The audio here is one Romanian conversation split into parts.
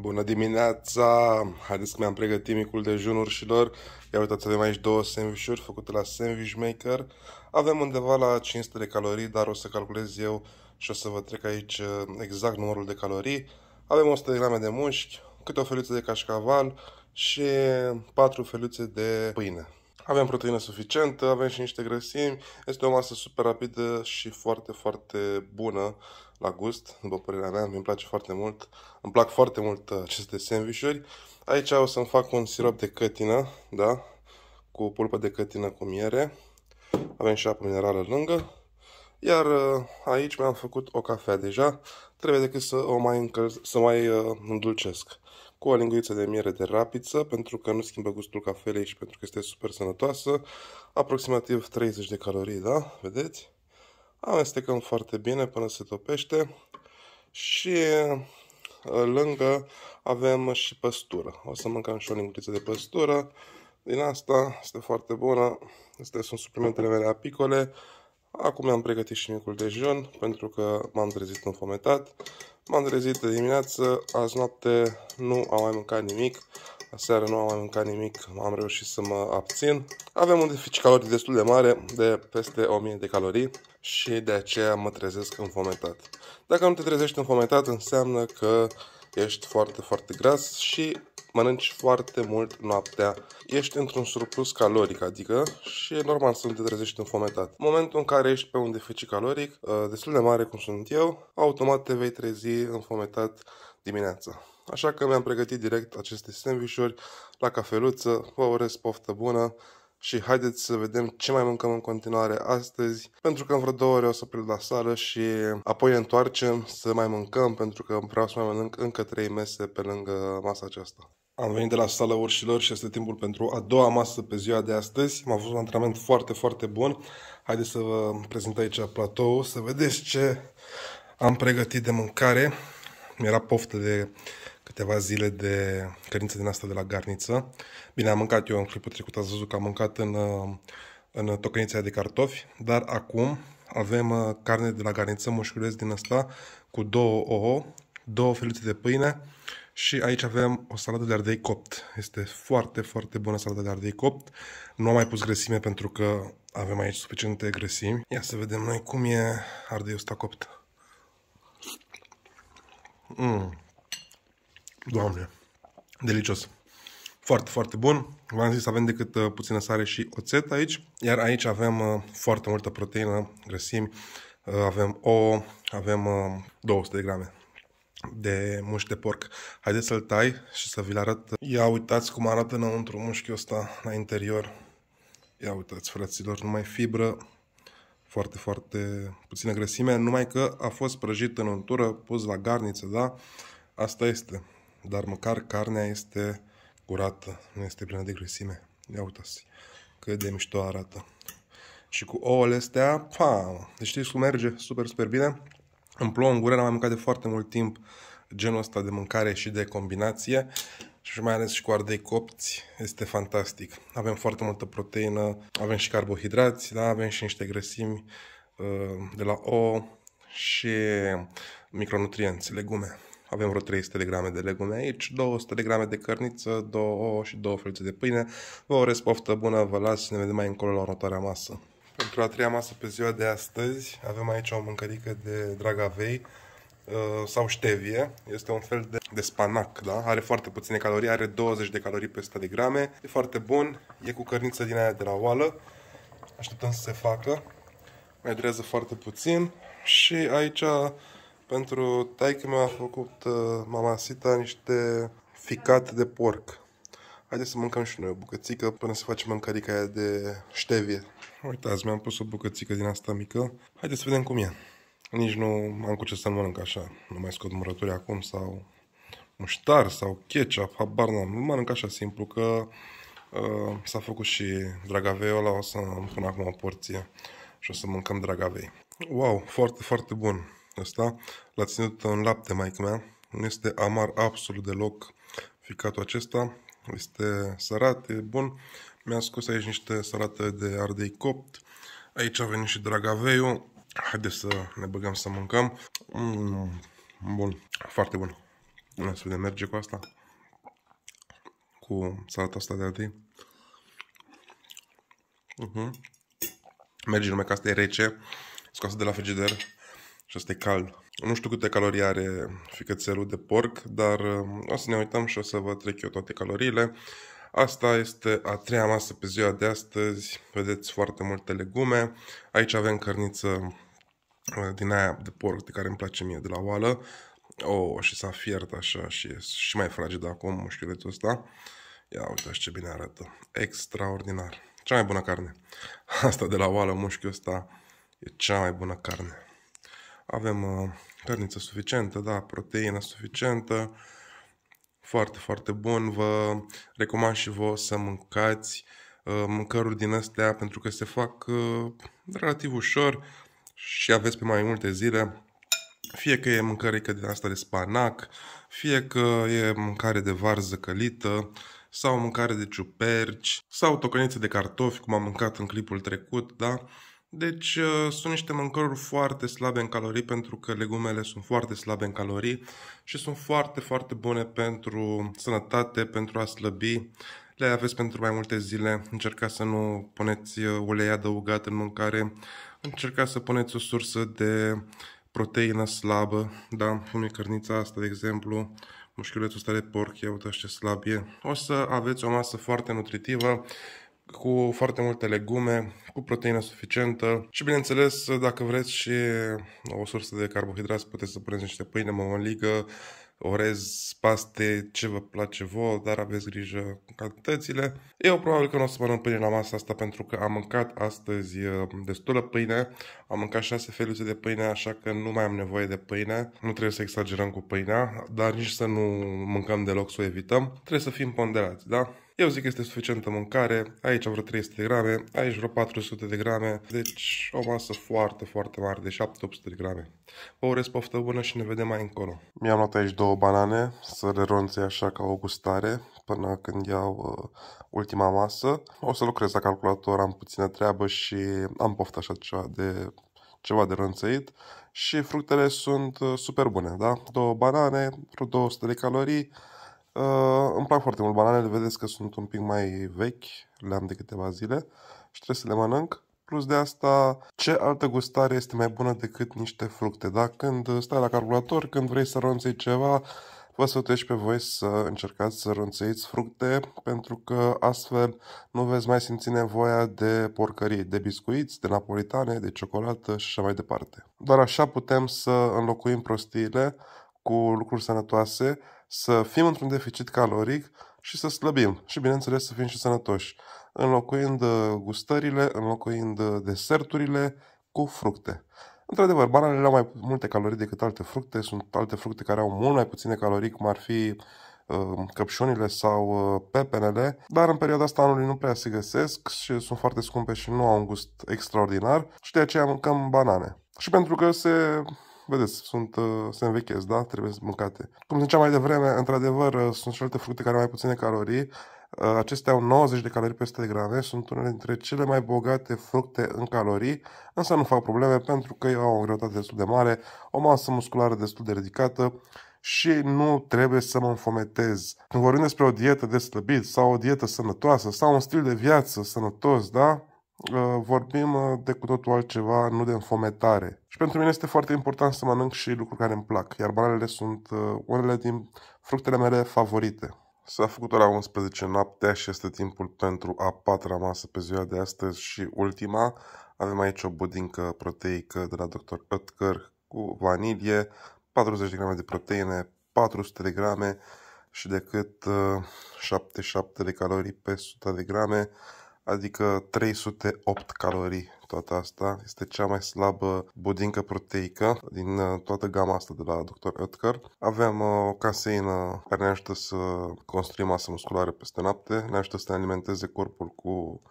Bună dimineața! Haideți că mi-am pregătit micul dejun urșilor. Ia uitați, avem aici două sandvișuri făcute la Sandwich Maker. Avem undeva la 500 de calorii, dar o să calculez eu și o să vă trec aici uh, exact numărul de calorii. Avem 100 de grame de mușchi, câte o feluță de cașcaval și 4 feluțe de pâine. Avem proteină suficientă, avem și niște grăsimi, este o masă super rapidă și foarte, foarte bună la gust, după părerea mea, mi-mi place foarte mult. Îmi plac foarte mult uh, aceste sandvișuri. Aici o să-mi fac un sirop de cătină, da? Cu pulpă de cătină cu miere. Avem și apă minerală lângă. Iar uh, aici mi-am făcut o cafea deja. Trebuie decât să o mai, încăl să mai uh, îndulcesc. Cu o linguriță de miere de rapiță, pentru că nu schimbă gustul cafelei și pentru că este super sănătoasă. Aproximativ 30 de calorii, da? Vedeți? Amestecăm foarte bine până se topește și ă, lângă avem și păstură. O să mâncăm și o linguriță de păstură. Din asta este foarte bună. Este sunt suplimentele mele apicole. Acum mi-am pregătit și micul dejun pentru că m-am trezit înfometat. M-am trezit de dimineață, azi noapte nu am mai mâncat nimic. Aseară nu am mai mâncat nimic, am reușit să mă abțin. Avem un deficit caloric destul de mare, de peste 1000 de calorii și de aceea mă trezesc înfometat. Dacă nu te trezești înfometat, înseamnă că ești foarte, foarte gras și mănânci foarte mult noaptea. Ești într-un surplus caloric, adică, și e normal să nu te trezești înfometat. În momentul în care ești pe un deficit caloric, uh, destul de mare cum sunt eu, automat te vei trezi înfometat dimineața. Așa că mi-am pregătit direct aceste sandvișuri la cafeluță. Vă urez poftă bună și haideți să vedem ce mai mâncăm în continuare astăzi, pentru că în vreo două ore o să plec la sală și apoi întoarcem să mai mâncăm, pentru că vreau să mai mănânc încă trei mese pe lângă masa aceasta. Am venit de la sală urșilor și este timpul pentru a doua masă pe ziua de astăzi. Am avut un antrenament foarte, foarte bun. Haideți să vă prezint aici platou, să vedeți ce am pregătit de mâncare. Mi-era poftă de câteva zile de cărință din asta de la garniță. Bine, am mâncat eu în clipul trecut, ați văzut că am mâncat în, uh, în tocănița de cartofi, dar acum avem uh, carne de la garniță mușculeț din asta cu două ouă, două feluțe de pâine și aici avem o salată de ardei copt. Este foarte, foarte bună salată de ardei copt. Nu am mai pus grăsime pentru că avem aici suficiente grăsimi. Ia să vedem noi cum e ardeiul ăsta copt. Mm. Doamne, delicios. Foarte, foarte bun. V-am zis, avem decât uh, puțină sare și oțet aici, iar aici avem uh, foarte multă proteină, grăsimi, uh, avem o, avem 200 de grame de mușchi de porc. Haideți să-l tai și să vi-l arăt. Ia uitați cum arată înăuntru mușchiul ăsta, la interior. Ia uitați, fraților, numai fibră, foarte, foarte puțină grăsime, numai că a fost prăjit în untură, pus la garniță, da? Asta este dar măcar carnea este curată, nu este plină de grăsime. Ia uitați cât de mișto arată. Și cu ouăle astea, pa, Deci știți merge super, super bine. Îmi plouă în gură, n-am mâncat de foarte mult timp genul ăsta de mâncare și de combinație și mai ales și cu ardei copți, este fantastic. Avem foarte multă proteină, avem și carbohidrați, da? avem și niște grăsimi uh, de la ouă și micronutrienți, legume avem vreo 300 de grame de legume aici, 200 de grame de cărniță, două ouă și două felțe de pâine. Vă urez poftă bună, vă las și ne vedem mai încolo la următoarea masă. Pentru a treia masă pe ziua de astăzi avem aici o mâncărică de dragavei uh, sau ștevie. Este un fel de, de spanac, da? Are foarte puține calorii, are 20 de calorii pe 100 de grame. E foarte bun, e cu cărniță din aia de la oală. Așteptăm să se facă. Mai durează foarte puțin. Și aici pentru taică mi-a făcut uh, mama Sita niște ficat de porc. Haideți să mâncăm și noi o bucățică până să facem mâncărica aia de ștevie. Uitați, mi-am pus o bucățică din asta mică. Haideți să vedem cum e. Nici nu am cu ce să mănânc așa. Nu mai scot murături acum sau muștar sau ketchup, habar n-am. Mănânc așa simplu că uh, s-a făcut și ăla. o să mi pun acum o porție și o să mâncăm dragavei. Wow, foarte, foarte bun ăsta. L-a ținut în lapte, mai mea. Nu este amar absolut deloc ficatul acesta. Este sărat, e bun. Mi-a scos aici niște sărată de ardei copt. Aici a venit și dragaveiu. Haideți să ne băgăm să mâncăm. Mm, bun, foarte bun. Să vedem, merge cu asta. Cu salata asta de ardei. Uh mhm. -huh. Merge numai că asta e rece, scoasă de la frigider și asta e cald. Nu știu câte calorii are ficățelul de porc, dar um, o să ne uităm și o să vă trec eu toate caloriile. Asta este a treia masă pe ziua de astăzi. Vedeți foarte multe legume. Aici avem cărniță uh, din aia de porc de care îmi place mie de la oală. Oh, și s-a fiert așa și e și mai fraged acum mușchiulețul ăsta. Ia uite ce bine arată. Extraordinar. Cea mai bună carne. Asta de la oală, mușchiul ăsta, e cea mai bună carne. Avem uh, cărniță suficientă, da, proteină suficientă, foarte, foarte bun. Vă recomand și vă să mâncați uh, mâncăruri din astea pentru că se fac uh, relativ ușor și aveți pe mai multe zile. Fie că e mâncare că din asta de spanac, fie că e mâncare de varză călită, sau mâncare de ciuperci, sau tocăniță de cartofi, cum am mâncat în clipul trecut, da? Deci uh, sunt niște mâncăruri foarte slabe în calorii pentru că legumele sunt foarte slabe în calorii și sunt foarte, foarte bune pentru sănătate, pentru a slăbi. Le aveți pentru mai multe zile, încercați să nu puneți uh, ulei adăugat în mâncare, încercați să puneți o sursă de proteină slabă, da, cum e cărnița asta, de exemplu, mușchiulețul ăsta de porc, ia uitați ce slab e. O să aveți o masă foarte nutritivă cu foarte multe legume, cu proteină suficientă și bineînțeles, dacă vreți și o sursă de carbohidrați, puteți să puneți niște pâine, mămăligă, orez, paste, ce vă place vouă, dar aveți grijă cu cantitățile. Eu probabil că nu o să mănânc pâine la masa asta pentru că am mâncat astăzi uh, destulă pâine, am mâncat 6 feluțe de pâine, așa că nu mai am nevoie de pâine, nu trebuie să exagerăm cu pâinea, dar nici să nu mâncăm deloc, să o evităm, trebuie să fim ponderați, da? Eu zic că este suficientă mâncare, aici vreo 300 de grame, aici vreo 400 de grame, deci o masă foarte, foarte mare, de 700 de grame. Vă urez poftă bună și ne vedem mai încolo. Mi-am luat aici două banane, să le ronțe așa ca o gustare, până când iau uh, ultima masă. O să lucrez la calculator, am puțină treabă și am poftă așa ceva de ceva de rânțăit. și fructele sunt uh, super bune, da? Două banane, vreo 200 de calorii, Uh, îmi plac foarte mult bananele, vedeți că sunt un pic mai vechi, le-am de câteva zile și trebuie să le mănânc. Plus de asta, ce altă gustare este mai bună decât niște fructe? Da? Când stai la calculator, când vrei să ronței ceva, vă sfătuiesc pe voi să încercați să ronțăiți fructe, pentru că astfel nu veți mai simți nevoia de porcării, de biscuiți, de napolitane, de ciocolată și așa mai departe. Doar așa putem să înlocuim prostiile cu lucruri sănătoase, să fim într-un deficit caloric și să slăbim și, bineînțeles, să fim și sănătoși, înlocuind uh, gustările, înlocuind uh, deserturile cu fructe. Într-adevăr, bananele au mai multe calorii decât alte fructe, sunt alte fructe care au mult mai puține calorii, cum ar fi uh, căpșunile sau pepenele, dar în perioada asta anului nu prea se găsesc și sunt foarte scumpe și nu au un gust extraordinar și de aceea mâncăm banane. Și pentru că se vedeți, sunt, uh, se învechez, da? Trebuie mâncate. Cum ziceam mai devreme, într-adevăr, uh, sunt și alte fructe care au mai puține calorii. Uh, acestea au 90 de calorii pe 100 de grame, sunt unele dintre cele mai bogate fructe în calorii, însă nu fac probleme pentru că au o greutate destul de mare, o masă musculară destul de ridicată și nu trebuie să mă înfometez. Când vorbim despre o dietă de slăbit sau o dietă sănătoasă sau un stil de viață sănătos, da? Uh, vorbim uh, de cu totul altceva, nu de înfometare. Și pentru mine este foarte important să mănânc și lucruri care îmi plac, iar bananele sunt uh, unele din fructele mele favorite. S-a făcut ora 11 noaptea și este timpul pentru a patra masă pe ziua de astăzi și ultima. Avem aici o budincă proteică de la Dr. Oetker cu vanilie, 40 de grame de proteine, 400 de grame și decât 77 de calorii pe 100 de grame, adică 308 calorii toată asta. Este cea mai slabă budincă proteică din uh, toată gama asta de la Dr. Oetker. Avem uh, o caseină care ne ajută să construim masă musculară peste noapte, ne ajută să ne alimenteze corpul cu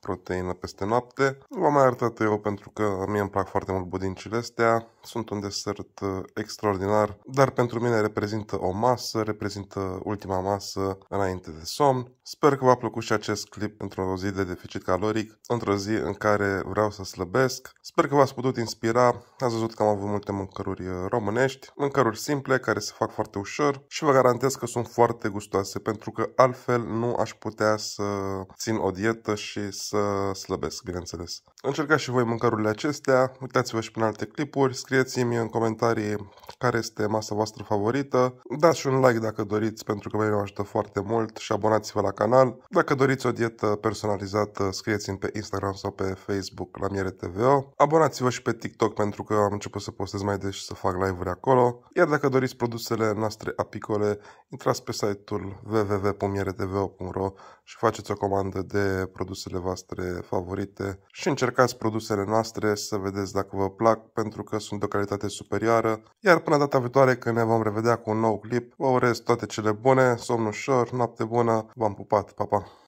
proteină peste noapte. V-am mai arătat eu pentru că mie îmi plac foarte mult budincile astea, sunt un desert uh, extraordinar, dar pentru mine reprezintă o masă, reprezintă ultima masă înainte de somn. Sper că v-a plăcut și acest clip într-o zi de deficit caloric, într-o zi în care vreau să slăbesc. Sper că v-ați putut inspira, ați văzut că am avut multe mâncăruri uh, românești, mâncăruri simple care se fac foarte ușor și vă garantez că sunt foarte gustoase pentru că altfel nu aș putea să țin o dietă și să să slăbesc, bineînțeles. Încercați și voi mâncărurile acestea, uitați-vă și prin alte clipuri, scrieți-mi în comentarii care este masa voastră favorită, dați și un like dacă doriți pentru că mă ajută foarte mult și abonați-vă la canal. Dacă doriți o dietă personalizată, scrieți-mi pe Instagram sau pe Facebook la Miere TVO. Abonați-vă și pe TikTok pentru că am început să postez mai des și să fac live-uri acolo. Iar dacă doriți produsele noastre apicole, intrați pe site-ul www.mieretvo.ro și faceți o comandă de produsele voastre voastre favorite și încercați produsele noastre să vedeți dacă vă plac pentru că sunt de o calitate superioară. Iar până data viitoare când ne vom revedea cu un nou clip, vă urez toate cele bune, somn ușor, noapte bună, v-am pupat, pa, pa!